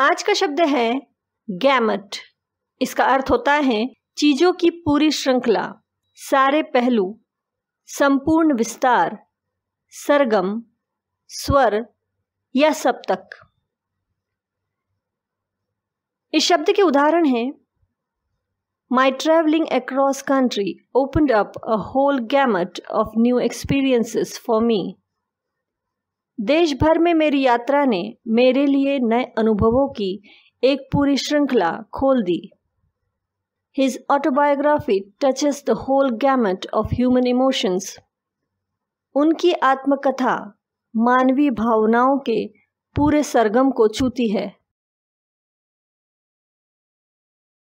आज का शब्द है गैमट इसका अर्थ होता है चीजों की पूरी श्रृंखला सारे पहलू संपूर्ण विस्तार सरगम स्वर या सप्तक तक इस शब्द के उदाहरण हैं my travelling across country open up a whole gamut of new experiences for me देश भर में मेरी यात्रा ने मेरे लिए नए अनुभवों की एक पूरी श्रृंखला खोल दी his autobiography touches the whole gamut of human emotions उनकी आत्मकथा मानवीय भावनाओं के पूरे सरगम को छूती है